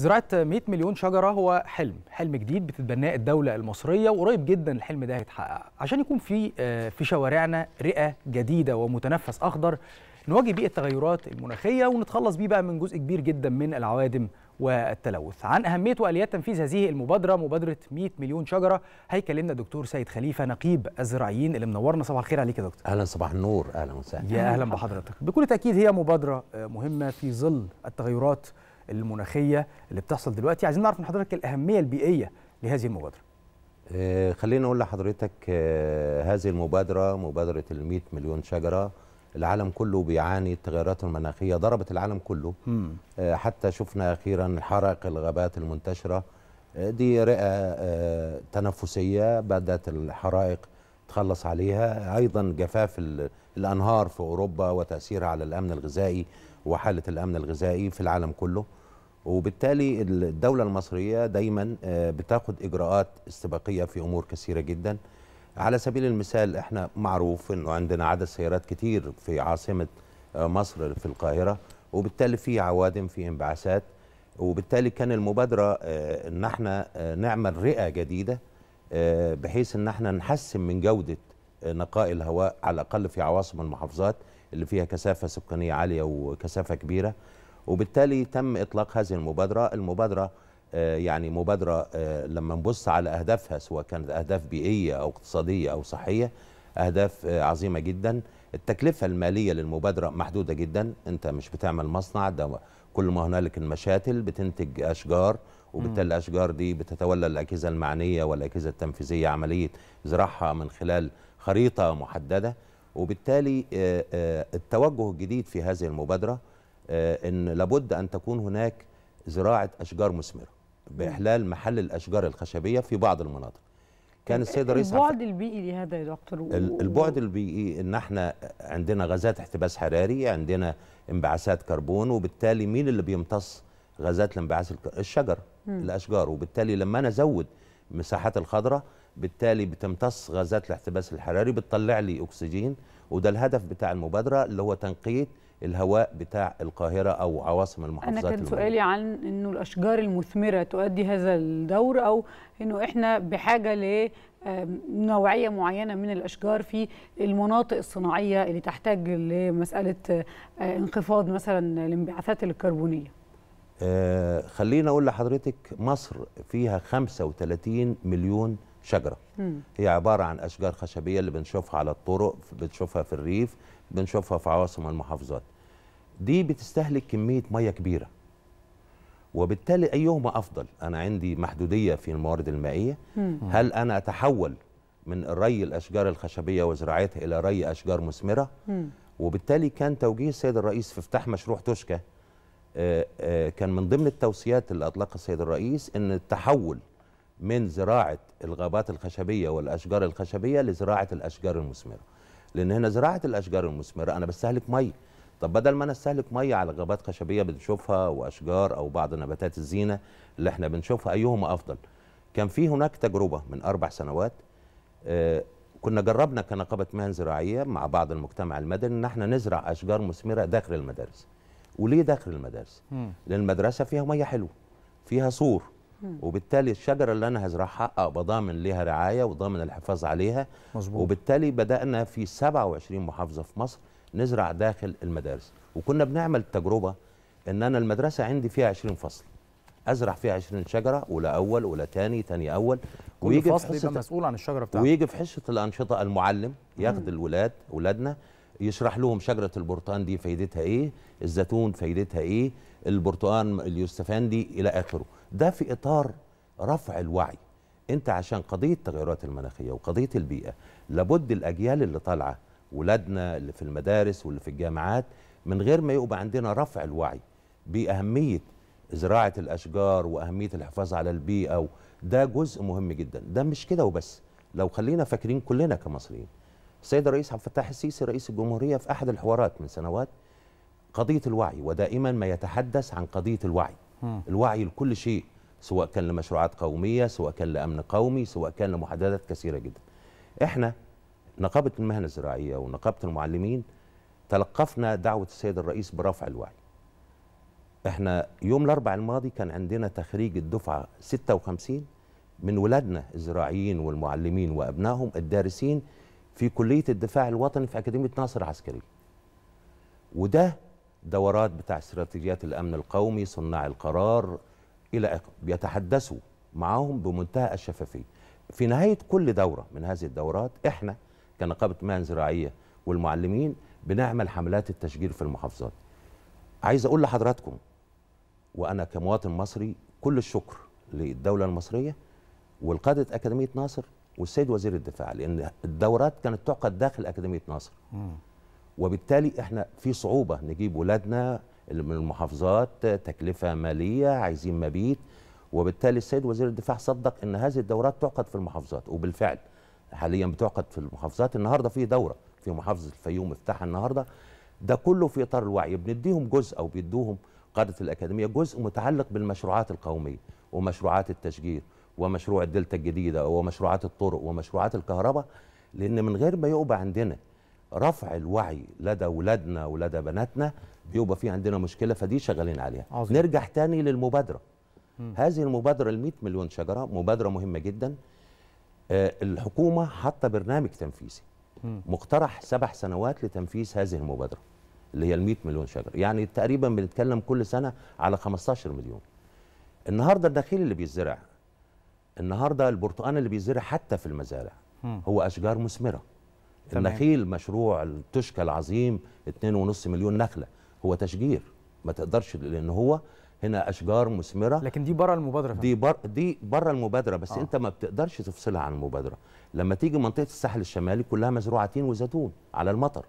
زراعة 100 مليون شجرة هو حلم، حلم جديد بتتبناه الدولة المصرية وقريب جدا الحلم ده هيتحقق، عشان يكون في آه، في شوارعنا رئة جديدة ومتنفس أخضر نواجه بيه التغيرات المناخية ونتخلص بيه بقى من جزء كبير جدا من العوادم والتلوث. عن أهمية وآليات تنفيذ هذه المبادرة مبادرة 100 مليون شجرة هيكلمنا الدكتور سيد خليفة نقيب الزراعيين اللي منورنا صباح الخير عليك يا دكتور. أهلا صباح النور أهلا وسهلا. يا أهلا بحضرتك. بكل تأكيد هي مبادرة آه، مهمة في ظل التغيرات المناخيه اللي بتحصل دلوقتي عايزين نعرف من حضرتك الاهميه البيئيه لهذه المبادره آه، خلينا نقول لحضرتك آه، هذه المبادره مبادره ال مليون شجره العالم كله بيعاني التغيرات المناخيه ضربت العالم كله م. آه، حتى شفنا اخيرا حرائق الغابات المنتشره دي رئه تنفسيه بدات الحرائق تخلص عليها ايضا جفاف الانهار في اوروبا وتاثيرها على الامن الغذائي وحاله الامن الغذائي في العالم كله وبالتالي الدولة المصرية دايما آه، بتاخد إجراءات استباقية في أمور كثيرة جدا على سبيل المثال احنا معروف انه عندنا عدد سيارات كتير في عاصمة آه، مصر في القاهرة وبالتالي في عوادم في انبعاثات وبالتالي كان المبادرة آه، ان احنا نعمل رئة جديدة بحيث ان احنا نحسن من جودة نقاء الهواء على الاقل في عواصم المحافظات اللي فيها كثافة سكانية عالية وكثافة كبيرة وبالتالي تم اطلاق هذه المبادره المبادره آه، يعني مبادره آه، لما نبص على اهدافها سواء كانت اهداف بيئيه او اقتصاديه او صحيه اهداف آه، عظيمه جدا التكلفه الماليه للمبادره محدوده جدا انت مش بتعمل مصنع ده كل ما هنالك المشاتل بتنتج اشجار وبالتالي الاشجار دي بتتولى الاجهزه المعنيه والاجهزه التنفيذيه عمليه زراعها من خلال خريطه محدده وبالتالي التوجه الجديد في هذه المبادره آه، ان لابد ان تكون هناك زراعه اشجار مثمره باحلال محل الاشجار الخشبيه في بعض المناطق كان السيد الرئيس البعد البيئي لهذا يا دكتور البعد البيئي ان احنا عندنا غازات احتباس حراري عندنا انبعاثات كربون وبالتالي مين اللي بيمتص غازات الانبعاث الشجر الاشجار وبالتالي لما انا ازود مساحات الخضراء بالتالي بتمتص غازات الاحتباس الحراري بتطلع لي اكسجين وده الهدف بتاع المبادره اللي هو تنقيه الهواء بتاع القاهره او عواصم المحافظات انا كان الموجودة. سؤالي عن انه الاشجار المثمره تؤدي هذا الدور او انه احنا بحاجه لنوعية معينة من الأشجار في المناطق الصناعية اللي تحتاج لمسألة آه، انخفاض مثلا الانبعاثات الكربونية آه خلينا أقول لحضرتك مصر فيها 35 مليون شجرة هي عبارة عن أشجار خشبية اللي بنشوفها على الطرق بنشوفها في الريف بنشوفها في عواصم المحافظات دي بتستهلك كميه ميه كبيره وبالتالي ايهما افضل انا عندي محدوديه في الموارد المائيه هل انا اتحول من ري الاشجار الخشبيه وزراعتها الى ري اشجار مثمره وبالتالي كان توجيه السيد الرئيس في افتتاح مشروع توشكا آه، آه، كان من ضمن التوصيات اللي اطلقها السيد الرئيس ان التحول من زراعه الغابات الخشبيه والاشجار الخشبيه لزراعه الاشجار المثمره لان هنا زراعه الاشجار المثمره انا بستهلك ميه طب بدل ما نستهلك ميه على غابات خشبيه بنشوفها واشجار او بعض نباتات الزينه اللي احنا بنشوفها ايهما افضل كان في هناك تجربه من اربع سنوات آه، كنا جربنا كنقابه مهن زراعيه مع بعض المجتمع المدني ان احنا نزرع اشجار مثمره داخل المدارس وليه داخل المدارس لان المدرسه فيها ميه حلوه فيها سور وبالتالي الشجره اللي انا هزرعها ابقى ضامن ليها رعايه وضامن الحفاظ عليها مظبوط وبالتالي بدانا في 27 محافظه في مصر نزرع داخل المدارس وكنا بنعمل تجربه ان انا المدرسه عندي فيها 20 فصل ازرع فيها 20 شجره اولى اول اولى تاني تاني اول ويجي فصل في حصه مسؤول عن الشجره بتاعته ويجي في حصه الانشطه المعلم ياخد الولاد اولادنا يشرح لهم شجره البرتقال دي فايدتها ايه الزيتون فايدتها ايه البرتقال دي الى اخره ده في اطار رفع الوعي انت عشان قضيه التغيرات المناخيه وقضيه البيئه لابد الاجيال اللي طالعه ولادنا اللي في المدارس واللي في الجامعات من غير ما يبقى عندنا رفع الوعي بأهمية زراعة الأشجار وأهمية الحفاظ على البيئة ده جزء مهم جدا ده مش كده وبس لو خلينا فاكرين كلنا كمصريين السيد الرئيس عبد الفتاح السيسي رئيس الجمهورية في أحد الحوارات من سنوات قضية الوعي ودائما ما يتحدث عن قضية الوعي الوعي لكل شيء سواء كان لمشروعات قومية سواء كان لأمن قومي سواء كان لمحددات كثيرة جدا احنا نقابه المهنه الزراعيه ونقابه المعلمين تلقفنا دعوه السيد الرئيس برفع الوعي. احنا يوم الاربعاء الماضي كان عندنا تخريج الدفعه 56 من ولادنا الزراعيين والمعلمين وابنائهم الدارسين في كليه الدفاع الوطني في اكاديميه ناصر العسكريه. وده دورات بتاع استراتيجيات الامن القومي، صناع القرار الى اخره، بيتحدثوا معاهم بمنتهى الشفافيه. في نهايه كل دوره من هذه الدورات احنا كنقابه مهن زراعيه والمعلمين بنعمل حملات التشجير في المحافظات. عايز اقول لحضراتكم وانا كمواطن مصري كل الشكر للدوله المصريه والقاده اكاديميه ناصر والسيد وزير الدفاع لان الدورات كانت تعقد داخل اكاديميه ناصر. وبالتالي احنا في صعوبه نجيب ولادنا من المحافظات تكلفه ماليه عايزين مبيت وبالتالي السيد وزير الدفاع صدق ان هذه الدورات تعقد في المحافظات وبالفعل حاليا بتعقد في المحافظات النهارده في دوره في محافظه الفيوم افتتاحها النهارده ده كله في اطار الوعي بنديهم جزء او بيدوهم قاده الاكاديميه جزء متعلق بالمشروعات القوميه ومشروعات التشجير ومشروع الدلتا الجديده ومشروعات الطرق ومشروعات الكهرباء لان من غير ما يبقى عندنا رفع الوعي لدى اولادنا ولدى بناتنا بيبقى في عندنا مشكله فدي شغالين عليها عظيم. نرجع تاني للمبادره م. هذه المبادره ال 100 مليون شجره مبادره مهمه جدا آه، الحكومه حاطه برنامج تنفيذي مقترح سبع سنوات لتنفيذ هذه المبادره اللي هي المئة 100 مليون شجره يعني تقريبا بنتكلم كل سنه على 15 مليون النهارده الدخيل اللي بيتزرع النهارده البرتقان اللي بيزرع حتى في المزارع هو اشجار مثمره النخيل مشروع التشكى العظيم 2.5 مليون نخله هو تشجير ما تقدرش لان هو هنا اشجار مثمره لكن دي بره المبادره دي بر دي بره المبادره بس آه. انت ما بتقدرش تفصلها عن المبادره لما تيجي منطقه الساحل الشمالي كلها مزروعه تين وزيتون على المطر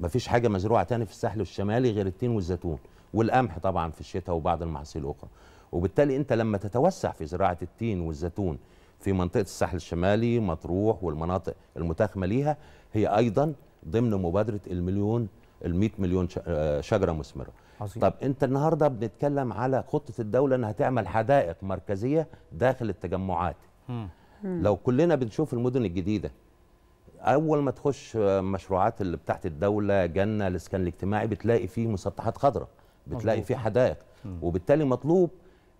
ما فيش حاجه مزروعه تاني في الساحل الشمالي غير التين والزيتون والقمح طبعا في الشتاء وبعض المحاصيل الاخرى وبالتالي انت لما تتوسع في زراعه التين والزيتون في منطقه الساحل الشمالي مطروح والمناطق المتاخمه ليها هي ايضا ضمن مبادره المليون ال 100 مليون آه، شجره مثمره عظيم. طب انت النهارده بنتكلم على خطه الدوله انها تعمل حدائق مركزيه داخل التجمعات مم. لو كلنا بنشوف المدن الجديده اول ما تخش مشروعات اللي بتاعت الدوله جنه الاسكان الاجتماعي بتلاقي فيه مسطحات خضراء بتلاقي فيه حدائق مم. وبالتالي مطلوب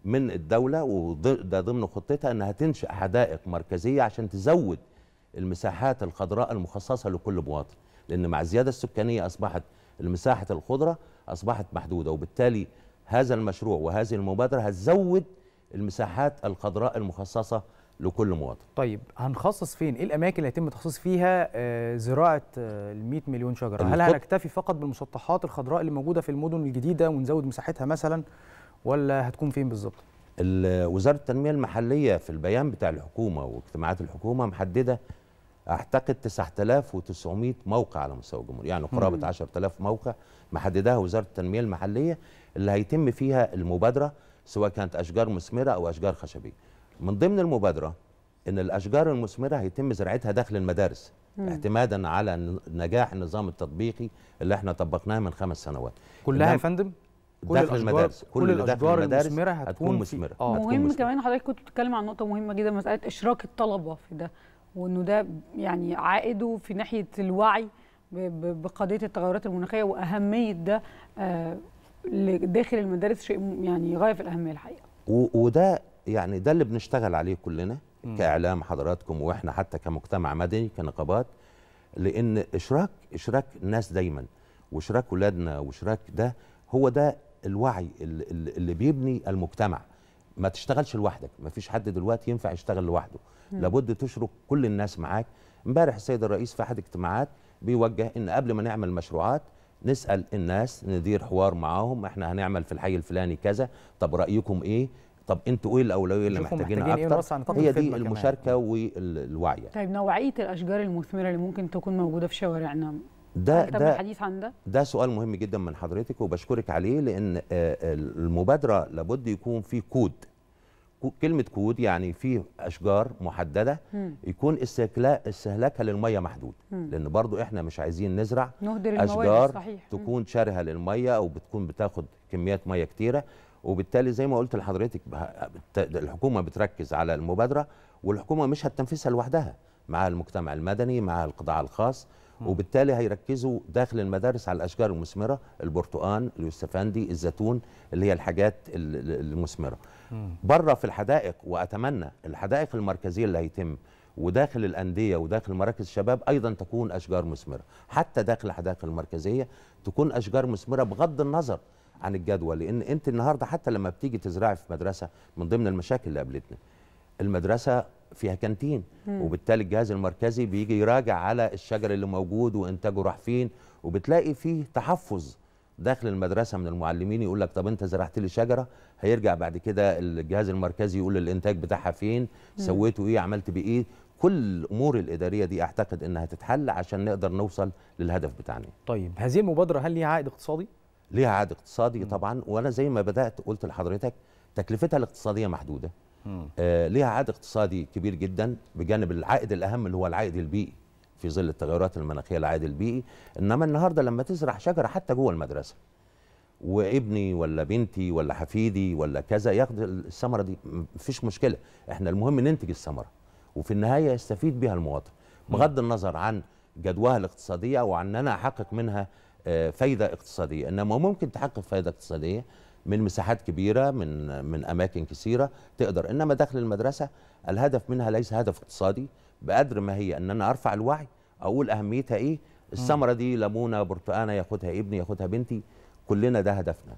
من الدوله وده ضمن خطتها انها تنشا حدائق مركزيه عشان تزود المساحات الخضراء المخصصه لكل مواطن لان مع الزياده السكانيه اصبحت المساحة الخضره اصبحت محدوده وبالتالي هذا المشروع وهذه المبادره هتزود المساحات الخضراء المخصصه لكل مواطن. طيب هنخصص فين؟ ايه الاماكن اللي هيتم تخصيص فيها آه، زراعه المئة ال 100 مليون شجره؟ هل هنكتفي فقط بالمسطحات الخضراء اللي موجوده في المدن الجديده ونزود مساحتها مثلا ولا هتكون فين بالظبط؟ وزاره التنميه المحليه في البيان بتاع الحكومه واجتماعات الحكومه محدده اعتقد 9900 موقع على مستوى الجمهوريه يعني قرابه 10000 موقع محددها وزاره التنميه المحليه اللي هيتم فيها المبادره سواء كانت اشجار مثمره او اشجار خشبيه من ضمن المبادره ان الاشجار المثمره هيتم زراعتها داخل المدارس مم. اعتمادا على نجاح النظام التطبيقي اللي احنا طبقناه من خمس سنوات كلها يا فندم كل داخل المدارس كل, الاشجار المثمره هتكون, هتكون مثمره آه. مهم كمان حضرتك كنت بتتكلم عن نقطه مهمه جدا مساله اشراك الطلبه في ده وانه ده يعني عائده في ناحيه الوعي بقضيه التغيرات المناخيه واهميه ده آه، داخل المدارس شيء يعني غايه في الاهميه الحقيقه وده يعني ده اللي بنشتغل عليه كلنا كاعلام حضراتكم واحنا حتى كمجتمع مدني كنقابات لان اشراك اشراك الناس دايما واشراك ولادنا واشراك ده هو ده الوعي اللي بيبني المجتمع ما تشتغلش لوحدك ما فيش حد دلوقتي ينفع يشتغل لوحده لابد تشرك كل الناس معاك امبارح السيد الرئيس في احد اجتماعات بيوجه ان قبل ما نعمل مشروعات نسال الناس ندير حوار معاهم احنا هنعمل في الحي الفلاني كذا طب رايكم ايه طب انتوا ايه الاولويه اللي محتاجينها إيه اكتر هي دي المشاركه والوعي طيب نوعيه الاشجار المثمره اللي ممكن تكون موجوده في شوارعنا ده ده الحديث عن ده ده سؤال مهم جدا من حضرتك وبشكرك عليه لان آه، آه، المبادره لابد يكون في كود كلمه كود يعني في اشجار محدده يكون استهلاكها للميه محدود لان برضو احنا مش عايزين نزرع اشجار تكون شارها للميه او بتكون بتاخد كميات ميه كتيره وبالتالي زي ما قلت لحضرتك الحكومه بتركز على المبادره والحكومه مش هتنفذها لوحدها مع المجتمع المدني مع القطاع الخاص وبالتالي هيركزوا داخل المدارس على الاشجار المثمره البرتقان اليوسفندي الزيتون اللي هي الحاجات المثمره بره في الحدائق واتمنى الحدائق المركزيه اللي هيتم وداخل الانديه وداخل مراكز الشباب ايضا تكون اشجار مثمره حتى داخل الحدائق المركزيه تكون اشجار مثمره بغض النظر عن الجدول لان انت النهارده حتى لما بتيجي تزرعي في مدرسه من ضمن المشاكل اللي قابلتنا المدرسه فيها كانتين وبالتالي الجهاز المركزي بيجي يراجع على الشجر اللي موجود وانتاجه راح فين وبتلاقي فيه تحفظ داخل المدرسه من المعلمين يقول لك طب انت زرعت لي شجره هيرجع بعد كده الجهاز المركزي يقول الانتاج بتاعها فين سويته ايه عملت بايه كل الامور الاداريه دي اعتقد انها تتحل عشان نقدر نوصل للهدف بتاعنا طيب هذه المبادره هل ليها عائد اقتصادي ليها عائد اقتصادي طبعا وانا زي ما بدات قلت لحضرتك تكلفتها الاقتصاديه محدوده آه ليها عائد اقتصادي كبير جدا بجانب العائد الاهم اللي هو العائد البيئي في ظل التغيرات المناخيه العائد البيئي انما النهارده لما تزرع شجره حتى جوه المدرسه وابني ولا بنتي ولا حفيدي ولا كذا ياخد الثمره دي مفيش مشكله احنا المهم ننتج الثمره وفي النهايه يستفيد بها المواطن بغض النظر عن جدواها الاقتصاديه وعن ان انا احقق منها آه، فايده اقتصاديه انما ممكن تحقق فايده اقتصاديه من مساحات كبيره من من اماكن كثيره تقدر انما داخل المدرسه الهدف منها ليس هدف اقتصادي بقدر ما هي ان انا ارفع الوعي اقول اهميتها ايه الثمره دي ليمونه برتقانه ياخدها ابني ياخدها بنتي كلنا ده هدفنا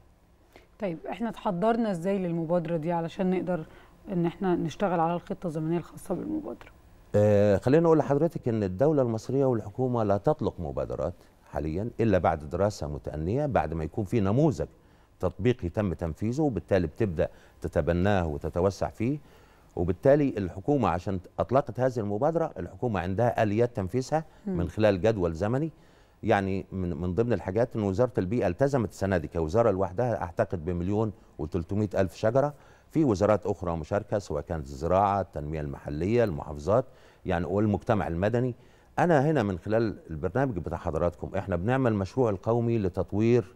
طيب احنا اتحضرنا ازاي للمبادره دي علشان نقدر ان احنا نشتغل على الخطه الزمنيه الخاصه بالمبادره آه خلينا اقول لحضرتك ان الدوله المصريه والحكومه لا تطلق مبادرات حاليا الا بعد دراسه متانيه بعد ما يكون في نموذج تطبيقي تم تنفيذه وبالتالي بتبدا تتبناه وتتوسع فيه وبالتالي الحكومه عشان اطلقت هذه المبادره الحكومه عندها اليات تنفيذها من خلال جدول زمني يعني من, من ضمن الحاجات ان وزاره البيئه التزمت السنه دي كوزاره لوحدها اعتقد بمليون و300 الف شجره في وزارات اخرى مشاركه سواء كانت الزراعه التنميه المحليه المحافظات يعني والمجتمع المدني انا هنا من خلال البرنامج بتاع حضراتكم احنا بنعمل مشروع القومي لتطوير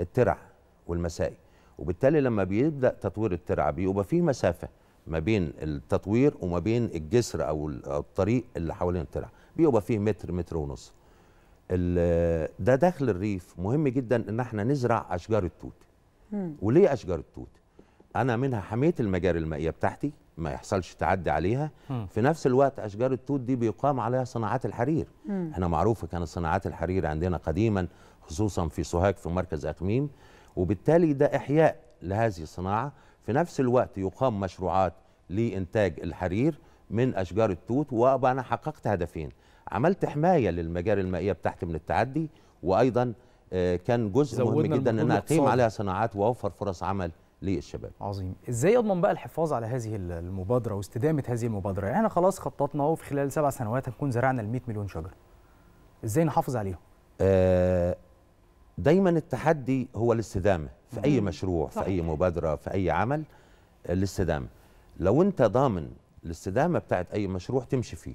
الترع والمسائي وبالتالي لما بيبدا تطوير الترعه بيبقى في مسافه ما بين التطوير وما بين الجسر او الطريق اللي حوالين الترعه بيبقى فيه متر متر ونص ده داخل الريف مهم جدا ان احنا نزرع اشجار التوت وليه اشجار التوت انا منها حميت المجاري المائيه بتاعتي ما يحصلش تعدي عليها مم. في نفس الوقت اشجار التوت دي بيقام عليها صناعات الحرير مم. احنا معروفه كانت صناعات الحرير عندنا قديما خصوصا في سوهاج في مركز اقميم وبالتالي ده إحياء لهذه الصناعة في نفس الوقت يقام مشروعات لإنتاج الحرير من أشجار التوت وأبقى أنا حققت هدفين عملت حماية للمجاري المائية بتاعتي من التعدي وأيضا آه، كان جزء مهم جدا ان اقيم عليها صناعات واوفر فرص عمل للشباب. عظيم، ازاي اضمن بقى الحفاظ على هذه المبادره واستدامه هذه المبادره؟ يعني احنا خلاص خططنا وفي خلال سبع سنوات هنكون زرعنا ال 100 مليون شجره. ازاي نحافظ عليهم؟ آه دايما التحدي هو الاستدامه في اي مشروع في اي مبادره في اي عمل الاستدامه لو انت ضامن الاستدامه بتاعت اي مشروع تمشي فيه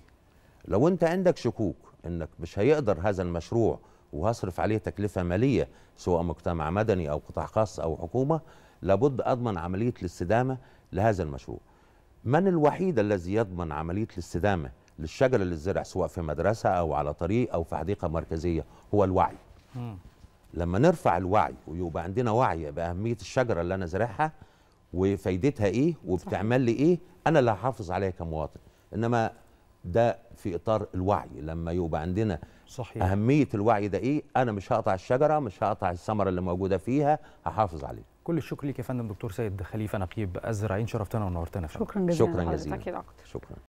لو انت عندك شكوك انك مش هيقدر هذا المشروع وهصرف عليه تكلفه ماليه سواء مجتمع مدني او قطاع خاص او حكومه لابد اضمن عمليه الاستدامه لهذا المشروع من الوحيد الذي يضمن عمليه الاستدامه للشجره اللي تزرع سواء في مدرسه او على طريق او في حديقه مركزيه هو الوعي لما نرفع الوعي ويبقى عندنا وعي باهميه الشجره اللي انا زارعها وفايدتها ايه وبتعمل لي ايه انا اللي هحافظ عليها كمواطن انما ده في اطار الوعي لما يبقى عندنا صحيح. اهميه الوعي ده ايه انا مش هقطع الشجره مش هقطع الثمره اللي موجوده فيها هحافظ عليها كل الشكر ليك يا فندم دكتور سيد خليفه نقيب ازرعين شرفتنا ونورتنا شكرا جزيلا شكرا جزيلا شكرا